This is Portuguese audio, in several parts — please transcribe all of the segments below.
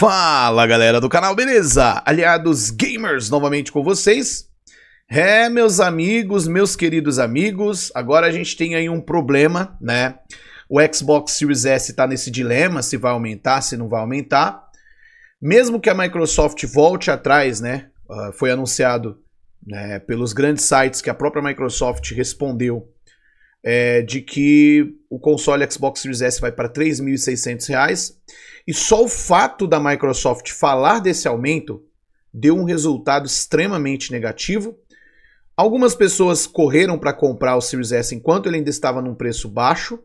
Fala galera do canal, beleza? Aliados Gamers novamente com vocês. É, meus amigos, meus queridos amigos, agora a gente tem aí um problema, né? O Xbox Series S tá nesse dilema, se vai aumentar, se não vai aumentar. Mesmo que a Microsoft volte atrás, né? Uh, foi anunciado né, pelos grandes sites que a própria Microsoft respondeu é, de que o console Xbox Series S vai para R$ 3.600 e só o fato da Microsoft falar desse aumento deu um resultado extremamente negativo. Algumas pessoas correram para comprar o Series S enquanto ele ainda estava num preço baixo,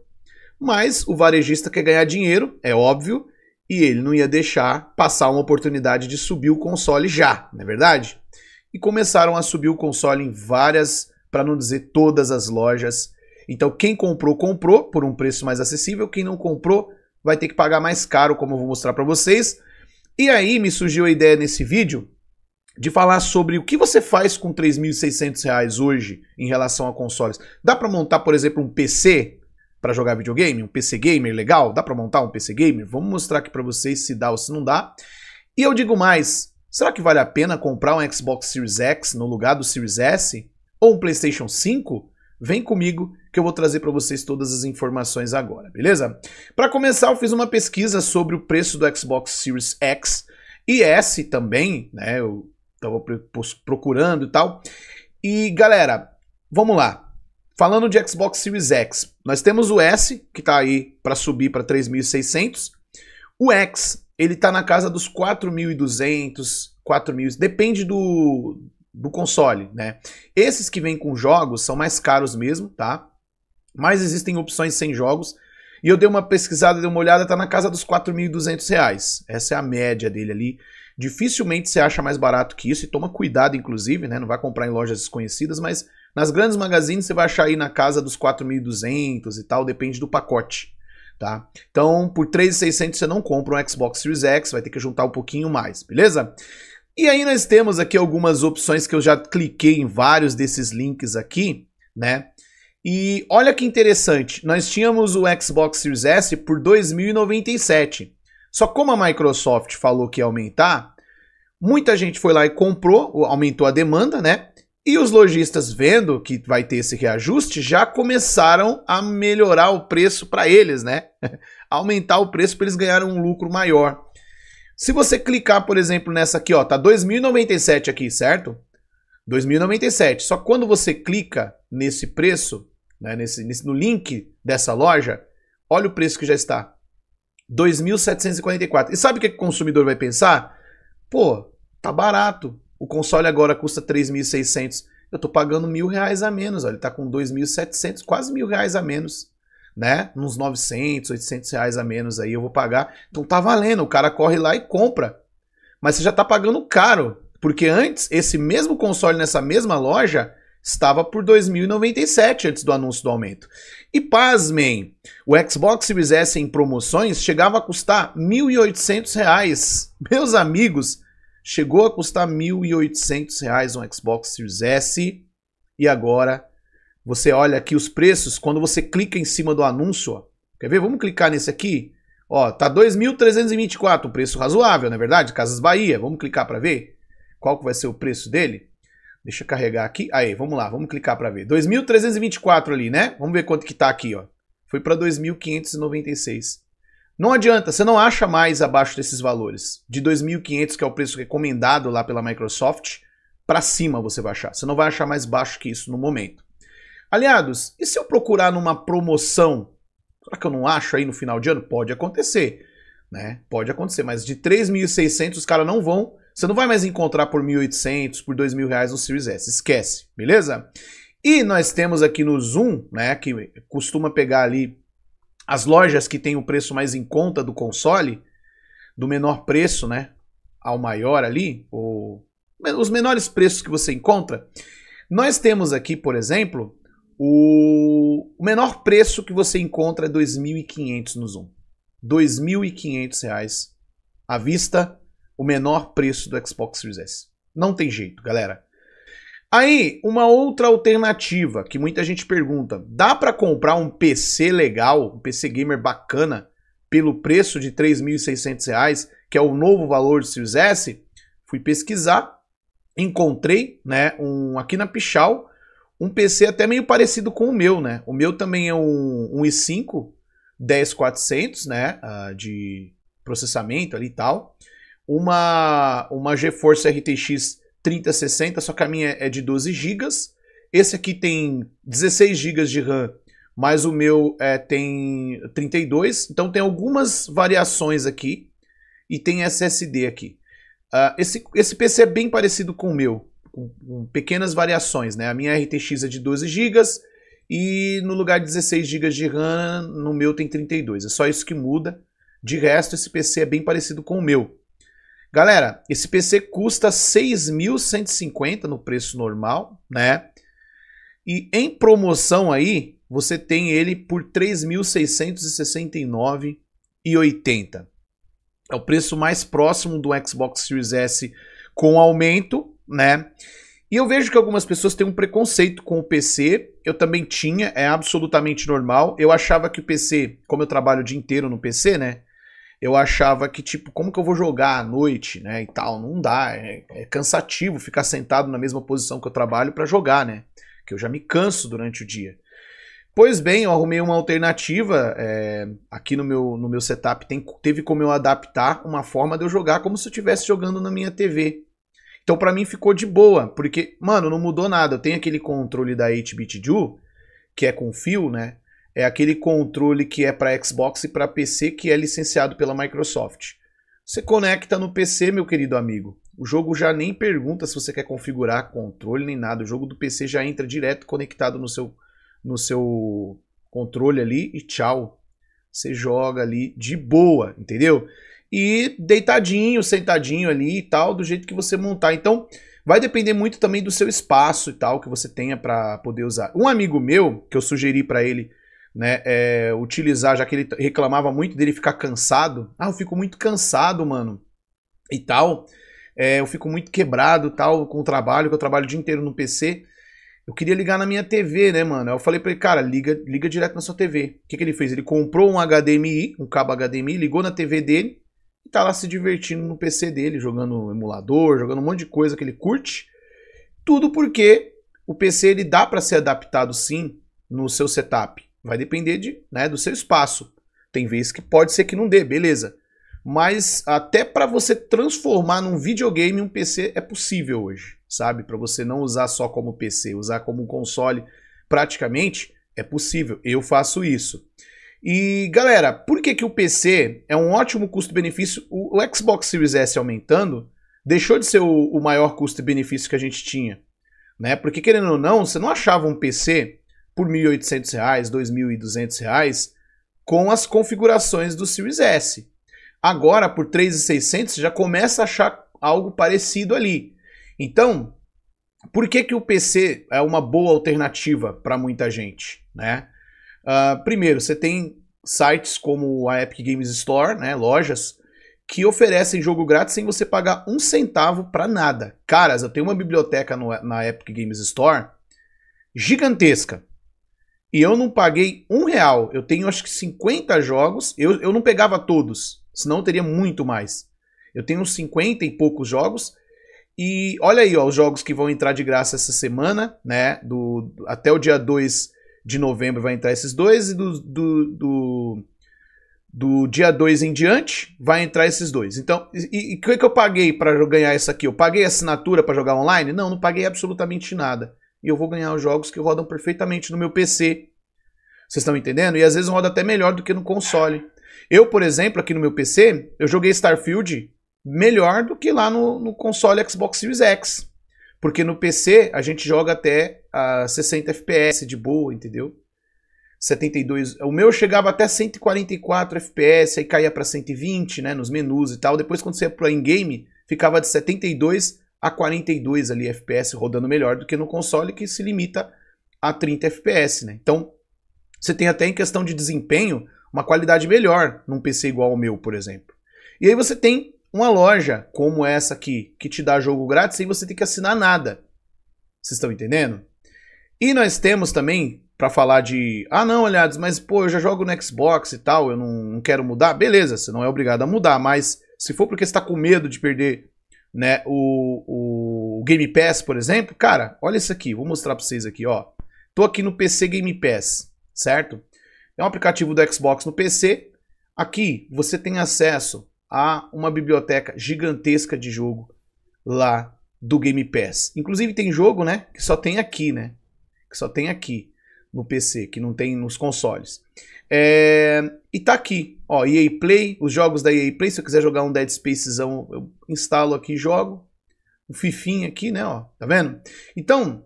mas o varejista quer ganhar dinheiro, é óbvio, e ele não ia deixar passar uma oportunidade de subir o console já, não é verdade? E começaram a subir o console em várias, para não dizer todas as lojas então quem comprou, comprou por um preço mais acessível, quem não comprou vai ter que pagar mais caro, como eu vou mostrar para vocês. E aí me surgiu a ideia nesse vídeo de falar sobre o que você faz com R$ 3.600 hoje em relação a consoles. Dá para montar, por exemplo, um PC para jogar videogame, um PC gamer legal? Dá para montar um PC gamer? Vamos mostrar aqui para vocês se dá ou se não dá. E eu digo mais, será que vale a pena comprar um Xbox Series X no lugar do Series S ou um PlayStation 5? Vem comigo que eu vou trazer para vocês todas as informações agora, beleza? Para começar, eu fiz uma pesquisa sobre o preço do Xbox Series X e S também, né? Eu tava procurando e tal. E galera, vamos lá. Falando de Xbox Series X, nós temos o S, que tá aí para subir para 3.600. O X, ele tá na casa dos 4.200, 4.000, depende do, do console, né? Esses que vêm com jogos são mais caros mesmo, tá? Mas existem opções sem jogos. E eu dei uma pesquisada, dei uma olhada, tá na casa dos 4.200 reais. Essa é a média dele ali. Dificilmente você acha mais barato que isso, e toma cuidado, inclusive, né? Não vai comprar em lojas desconhecidas, mas nas grandes magazines você vai achar aí na casa dos 4.200 e tal, depende do pacote, tá? Então, por 3.600 você não compra um Xbox Series X, vai ter que juntar um pouquinho mais, beleza? E aí nós temos aqui algumas opções que eu já cliquei em vários desses links aqui, né? E olha que interessante, nós tínhamos o Xbox Series S por 2.097. Só como a Microsoft falou que ia aumentar, muita gente foi lá e comprou, aumentou a demanda, né? E os lojistas vendo que vai ter esse reajuste já começaram a melhorar o preço para eles, né? Aumentar o preço para eles ganharem um lucro maior. Se você clicar, por exemplo, nessa aqui, ó, tá 2097 aqui, certo? 2097. Só quando você clica nesse preço, né, nesse, nesse, no link dessa loja, olha o preço que já está. 2.744. E sabe o que o consumidor vai pensar? Pô, tá barato. O console agora custa 3.600. Eu tô pagando mil reais a menos. Ó, ele tá com 2.700, quase mil reais a menos. Né? Uns 900, 800 reais a menos aí eu vou pagar. Então tá valendo. O cara corre lá e compra. Mas você já tá pagando caro. Porque antes, esse mesmo console nessa mesma loja estava por 2.097 antes do anúncio do aumento. E pasmem, o Xbox Series S em promoções chegava a custar R$ 1.800. Meus amigos, chegou a custar R$ 1.800 um Xbox Series S e agora você olha aqui os preços quando você clica em cima do anúncio, ó. Quer ver? Vamos clicar nesse aqui. Ó, tá 2.324, preço razoável, na é verdade, Casas Bahia. Vamos clicar para ver qual que vai ser o preço dele. Deixa eu carregar aqui. Aí, vamos lá, vamos clicar para ver. 2.324 ali, né? Vamos ver quanto que tá aqui, ó. Foi para 2.596. Não adianta, você não acha mais abaixo desses valores. De 2.500, que é o preço recomendado lá pela Microsoft, para cima você vai achar. Você não vai achar mais baixo que isso no momento. Aliados, e se eu procurar numa promoção? Será que eu não acho aí no final de ano? Pode acontecer, né? Pode acontecer, mas de 3.600 os caras não vão você não vai mais encontrar por 1.800, por 2.000 reais no Series S. Esquece, beleza? E nós temos aqui no Zoom, né, que costuma pegar ali as lojas que tem o preço mais em conta do console, do menor preço, né, ao maior ali, ou os menores preços que você encontra. Nós temos aqui, por exemplo, o, o menor preço que você encontra é 2.500 no Zoom. R$ 2.500 à vista o menor preço do Xbox Series S. Não tem jeito, galera. Aí, uma outra alternativa que muita gente pergunta: dá para comprar um PC legal, um PC gamer bacana, pelo preço de R$ reais que é o novo valor do Series S? Fui pesquisar, encontrei, né, um aqui na Pichal, um PC até meio parecido com o meu, né? O meu também é um, um i5 10400, né, uh, de processamento ali e tal uma, uma GeForce RTX 3060, só que a minha é de 12 GB. Esse aqui tem 16 GB de RAM, mas o meu é, tem 32. Então tem algumas variações aqui e tem SSD aqui. Uh, esse, esse PC é bem parecido com o meu, com, com pequenas variações. Né? A minha RTX é de 12 GB e no lugar de 16 GB de RAM, no meu tem 32. É só isso que muda. De resto, esse PC é bem parecido com o meu. Galera, esse PC custa 6.150 no preço normal, né? E em promoção aí, você tem ele por 3.669,80. É o preço mais próximo do Xbox Series S com aumento, né? E eu vejo que algumas pessoas têm um preconceito com o PC. Eu também tinha, é absolutamente normal. Eu achava que o PC, como eu trabalho o dia inteiro no PC, né? eu achava que, tipo, como que eu vou jogar à noite, né, e tal, não dá, é, é cansativo ficar sentado na mesma posição que eu trabalho para jogar, né, que eu já me canso durante o dia. Pois bem, eu arrumei uma alternativa, é, aqui no meu, no meu setup tem, teve como eu adaptar uma forma de eu jogar como se eu estivesse jogando na minha TV. Então para mim ficou de boa, porque, mano, não mudou nada, eu tenho aquele controle da 8-bit que é com fio, né, é aquele controle que é para Xbox e para PC que é licenciado pela Microsoft. Você conecta no PC, meu querido amigo. O jogo já nem pergunta se você quer configurar controle nem nada. O jogo do PC já entra direto conectado no seu no seu controle ali e tchau. Você joga ali de boa, entendeu? E deitadinho, sentadinho ali e tal, do jeito que você montar. Então, vai depender muito também do seu espaço e tal que você tenha para poder usar. Um amigo meu que eu sugeri para ele né, é, utilizar, já que ele reclamava muito dele ficar cansado. Ah, eu fico muito cansado, mano, e tal. É, eu fico muito quebrado, tal, com o trabalho, que eu trabalho o dia inteiro no PC. Eu queria ligar na minha TV, né, mano? Eu falei pra ele, cara, liga, liga direto na sua TV. O que, que ele fez? Ele comprou um HDMI, um cabo HDMI, ligou na TV dele e tá lá se divertindo no PC dele, jogando emulador, jogando um monte de coisa que ele curte. Tudo porque o PC ele dá para ser adaptado sim no seu setup. Vai depender de, né, do seu espaço. Tem vezes que pode ser que não dê, beleza. Mas até para você transformar num videogame um PC é possível hoje, sabe? Para você não usar só como PC, usar como console, praticamente é possível. Eu faço isso. E galera, por que, que o PC é um ótimo custo-benefício? O, o, Xbox Series S aumentando deixou de ser o, o maior custo-benefício que a gente tinha, né? Porque querendo ou não, você não achava um PC por R$ 1.800, R$ 2.200, com as configurações do Series S. Agora, por R$ 3.600, já começa a achar algo parecido ali. Então, por que, que o PC é uma boa alternativa para muita gente? Né? Uh, primeiro, você tem sites como a Epic Games Store, né, lojas, que oferecem jogo grátis sem você pagar um centavo para nada. Caras, eu tenho uma biblioteca no, na Epic Games Store gigantesca. E eu não paguei um real. Eu tenho acho que 50 jogos. Eu, eu não pegava todos, senão eu teria muito mais. Eu tenho uns 50 e poucos jogos. E olha aí, ó, os jogos que vão entrar de graça essa semana, né? Do, até o dia 2 de novembro vai entrar esses dois. E do, do, do, do dia 2 em diante vai entrar esses dois. Então, e o que, que eu paguei para ganhar isso aqui? Eu paguei assinatura para jogar online? Não, não paguei absolutamente nada e eu vou ganhar os jogos que rodam perfeitamente no meu PC. Vocês estão entendendo? E às vezes roda até melhor do que no console. Eu, por exemplo, aqui no meu PC, eu joguei Starfield melhor do que lá no, no console Xbox Series X. Porque no PC a gente joga até a 60 FPS de boa, entendeu? 72. O meu chegava até 144 FPS, aí caía para 120, né, nos menus e tal. Depois quando você ia pro in-game, ficava de 72 a 42 ali FPS rodando melhor do que no console que se limita a 30 FPS, né? Então, você tem até em questão de desempenho uma qualidade melhor num PC igual ao meu, por exemplo. E aí você tem uma loja como essa aqui que te dá jogo grátis e você tem que assinar nada. Vocês estão entendendo? E nós temos também para falar de, ah não, aliás, mas pô, eu já jogo no Xbox e tal, eu não, não quero mudar. Beleza, você não é obrigado a mudar, mas se for porque está com medo de perder né, o, o Game Pass, por exemplo, cara, olha isso aqui, vou mostrar para vocês aqui, ó. Tô aqui no PC Game Pass, certo? É um aplicativo do Xbox no PC. Aqui você tem acesso a uma biblioteca gigantesca de jogo lá do Game Pass. Inclusive tem jogo, né, que só tem aqui, né? Que só tem aqui no PC, que não tem nos consoles. É... E tá aqui, ó, EA Play, os jogos da EA Play, se eu quiser jogar um Dead Space eu instalo aqui e jogo. O Fifinha aqui, né, ó, tá vendo? Então,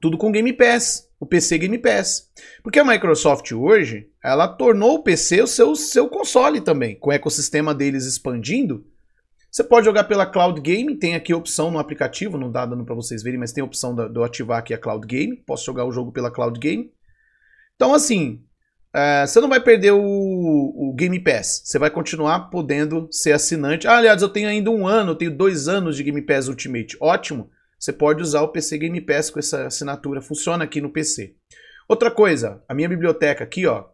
tudo com Game Pass, o PC Game Pass. Porque a Microsoft hoje, ela tornou o PC o seu, seu console também, com o ecossistema deles expandindo, você pode jogar pela Cloud Game, tem aqui a opção no aplicativo, não dá tá dando para vocês verem, mas tem a opção de eu ativar aqui a Cloud Game. Posso jogar o jogo pela Cloud Game. Então, assim, é, você não vai perder o, o, Game Pass. Você vai continuar podendo ser assinante. Ah, aliás, eu tenho ainda um ano, eu tenho dois anos de Game Pass Ultimate. Ótimo! Você pode usar o PC Game Pass com essa assinatura. Funciona aqui no PC. Outra coisa, a minha biblioteca aqui, ó,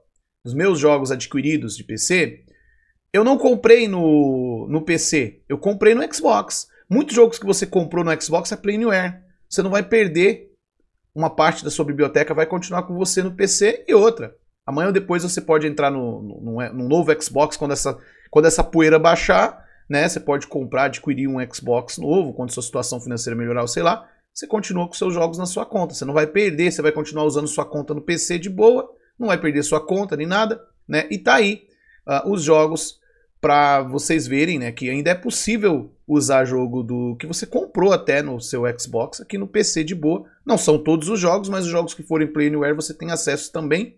os meus jogos adquiridos de PC, eu não comprei no, no PC, eu comprei no Xbox. Muitos jogos que você comprou no Xbox é Planeware. Você não vai perder uma parte da sua biblioteca, vai continuar com você no PC e outra. Amanhã ou depois você pode entrar no, no, no novo Xbox quando essa, quando essa poeira baixar, né? Você pode comprar, adquirir um Xbox novo, quando sua situação financeira melhorar, sei lá. Você continua com seus jogos na sua conta. Você não vai perder, você vai continuar usando sua conta no PC de boa, não vai perder sua conta nem nada, né? E tá aí uh, os jogos para vocês verem, né, que ainda é possível usar jogo do que você comprou até no seu Xbox aqui no PC de boa. Não são todos os jogos, mas os jogos que forem Play Anywhere você tem acesso também.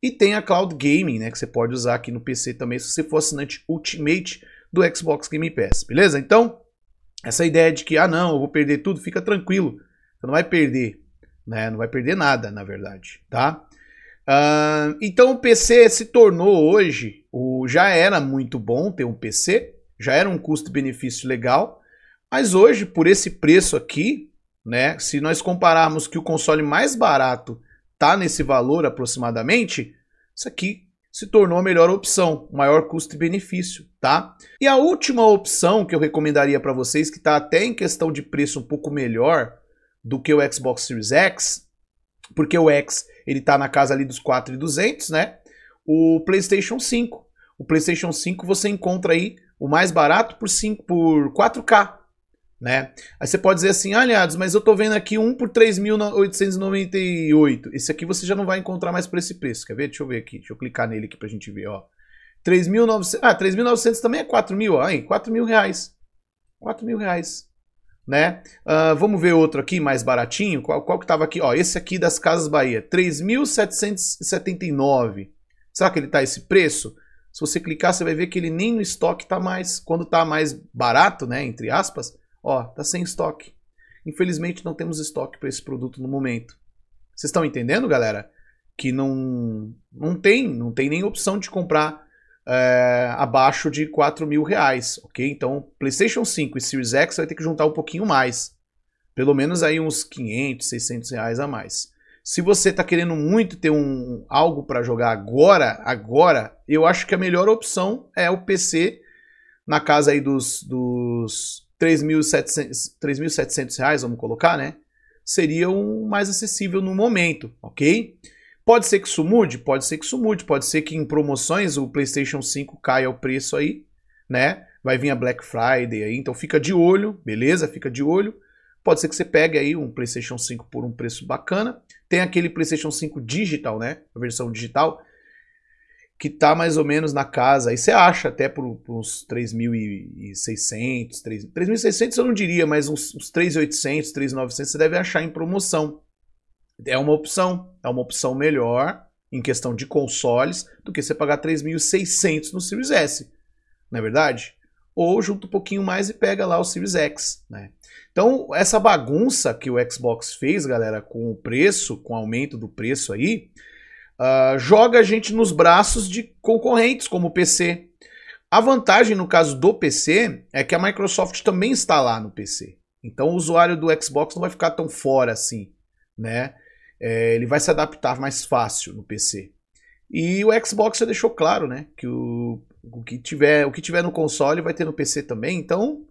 E tem a Cloud Gaming, né, que você pode usar aqui no PC também se você for assinante Ultimate do Xbox Game Pass, beleza? Então, essa ideia de que, ah não, eu vou perder tudo, fica tranquilo, você não vai perder, né, não vai perder nada, na verdade, tá? Uh, então o PC se tornou hoje, o, já era muito bom ter um PC, já era um custo-benefício legal, mas hoje, por esse preço aqui, né, se nós compararmos que o console mais barato está nesse valor aproximadamente, isso aqui se tornou a melhor opção, maior custo benefício, tá? E a última opção que eu recomendaria para vocês, que está até em questão de preço um pouco melhor do que o Xbox Series X, porque o X ele tá na casa ali dos 4,200, né? O PlayStation 5. O PlayStation 5 você encontra aí o mais barato por 5 por 4K, né? Aí você pode dizer assim, aliados, ah, mas eu tô vendo aqui um por 3.898. Esse aqui você já não vai encontrar mais por esse preço, quer ver? Deixa eu ver aqui, deixa eu clicar nele aqui pra gente ver, ó. 3.900, ah, 3.900 também é 4 mil, aí, 4 mil reais. 4 né? Uh, vamos ver outro aqui mais baratinho. Qual, qual que estava aqui? Ó, esse aqui das Casas Bahia, 3.779. Será que ele está esse preço? Se você clicar, você vai ver que ele nem no estoque está mais, quando está mais barato, né, entre aspas, ó, está sem estoque. Infelizmente não temos estoque para esse produto no momento. Vocês estão entendendo, galera? Que não não tem, não tem nem opção de comprar é, abaixo de 4 mil reais, ok? Então, PlayStation 5 e Series X vai ter que juntar um pouquinho mais. Pelo menos aí uns 500, 600 reais a mais. Se você está querendo muito ter um, algo para jogar agora, agora, eu acho que a melhor opção é o PC na casa aí dos, dos 3.700 reais, vamos colocar, né? Seria o um mais acessível no momento, ok? Ok? Pode ser que isso mude? Pode ser que isso mude. Pode ser que em promoções o PlayStation 5 caia o preço aí, né? Vai vir a Black Friday aí, então fica de olho, beleza? Fica de olho. Pode ser que você pegue aí um PlayStation 5 por um preço bacana. Tem aquele PlayStation 5 digital, né? A versão digital, que tá mais ou menos na casa. Aí você acha até por, por uns 3.600, 3.600 eu não diria, mas uns, uns 3.800, 3.900 você deve achar em promoção. É uma opção, é uma opção melhor em questão de consoles do que você pagar 3.600 no Series S, não é verdade? Ou junta um pouquinho mais e pega lá o Series X, né? Então, essa bagunça que o Xbox fez, galera, com o preço, com o aumento do preço aí, uh, joga a gente nos braços de concorrentes, como o PC. A vantagem no caso do PC é que a Microsoft também está lá no PC. Então, o usuário do Xbox não vai ficar tão fora assim, né? é, ele vai se adaptar mais fácil no PC. E o Xbox já deixou claro, né, que o, o, que tiver, o que tiver no console vai ter no PC também, então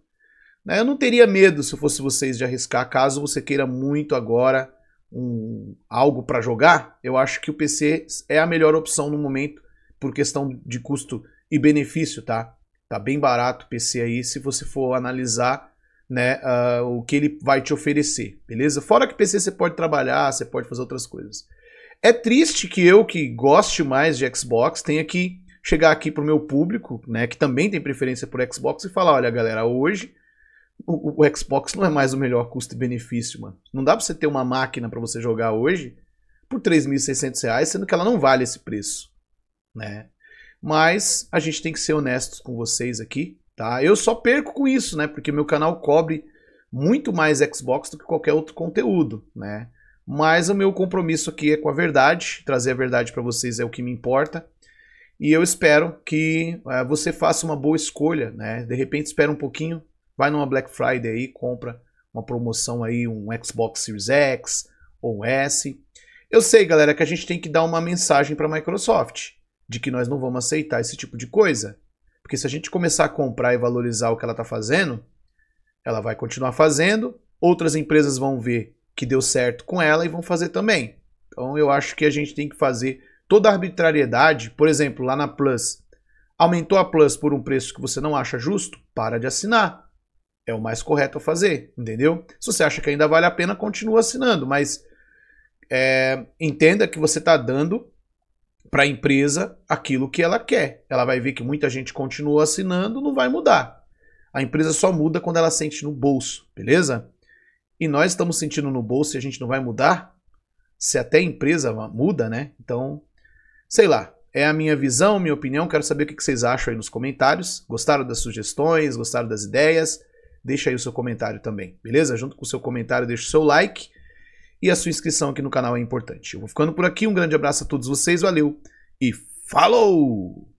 né, eu não teria medo se fosse vocês de arriscar, caso você queira muito agora um, algo para jogar, eu acho que o PC é a melhor opção no momento, por questão de custo e benefício, tá? Tá bem barato o PC aí, se você for analisar né, uh, o que ele vai te oferecer, beleza? Fora que PC você pode trabalhar, você pode fazer outras coisas. É triste que eu, que goste mais de Xbox, tenha que chegar aqui pro meu público, né, que também tem preferência por Xbox, e falar, olha galera, hoje o, o Xbox não é mais o melhor custo-benefício, mano. Não dá pra você ter uma máquina para você jogar hoje por 3.600 reais, sendo que ela não vale esse preço, né? Mas a gente tem que ser honestos com vocês aqui, Tá? Eu só perco com isso, né? Porque meu canal cobre muito mais Xbox do que qualquer outro conteúdo, né? Mas o meu compromisso aqui é com a verdade, trazer a verdade para vocês é o que me importa. E eu espero que eh, você faça uma boa escolha, né? De repente espera um pouquinho, vai numa Black Friday aí, compra uma promoção aí, um Xbox Series X ou S. Eu sei, galera, que a gente tem que dar uma mensagem para a Microsoft de que nós não vamos aceitar esse tipo de coisa. Porque se a gente começar a comprar e valorizar o que ela está fazendo, ela vai continuar fazendo, outras empresas vão ver que deu certo com ela e vão fazer também. Então eu acho que a gente tem que fazer toda a arbitrariedade, por exemplo, lá na Plus. Aumentou a Plus por um preço que você não acha justo? Para de assinar. É o mais correto a fazer, entendeu? Se você acha que ainda vale a pena, continua assinando, mas é, entenda que você está dando para a empresa aquilo que ela quer. Ela vai ver que muita gente continua assinando, não vai mudar. A empresa só muda quando ela sente no bolso, beleza? E nós estamos sentindo no bolso e a gente não vai mudar? Se até a empresa muda, né? Então, sei lá. É a minha visão, minha opinião. Quero saber o que vocês acham aí nos comentários. Gostaram das sugestões? Gostaram das ideias? Deixa aí o seu comentário também, beleza? Junto com o seu comentário, deixa o seu like e a sua inscrição aqui no canal é importante. Eu vou ficando por aqui, um grande abraço a todos vocês, valeu! e falou!